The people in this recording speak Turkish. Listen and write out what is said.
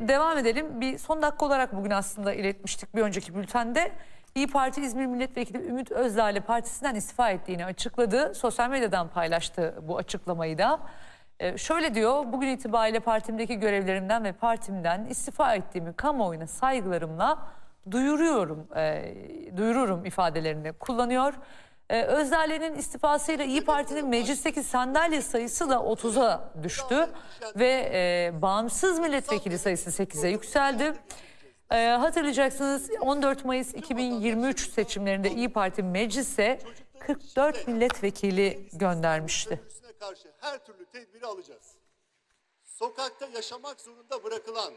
Devam edelim. Bir son dakika olarak bugün aslında iletmiştik bir önceki bültende. İyi Parti İzmir Milletvekili Ümit Özdağ'la partisinden istifa ettiğini açıkladı. Sosyal medyadan paylaştı bu açıklamayı da. Ee, şöyle diyor, bugün itibariyle partimdeki görevlerimden ve partimden istifa ettiğimi kamuoyuna saygılarımla duyuruyorum, e, duyururum ifadelerini kullanıyor. Ee, Özderlen'in istifasıyla İyi Parti'nin meclisteki sandalye sayısı da 30'a düştü ve e, bağımsız milletvekili sayısı 8'e yükseldi. Ee, hatırlayacaksınız 14 Mayıs 2023 seçimlerinde İyi Parti meclise 44 milletvekili göndermişti. karşı her türlü tedbiri alacağız. Sokakta yaşamak zorunda bırakılan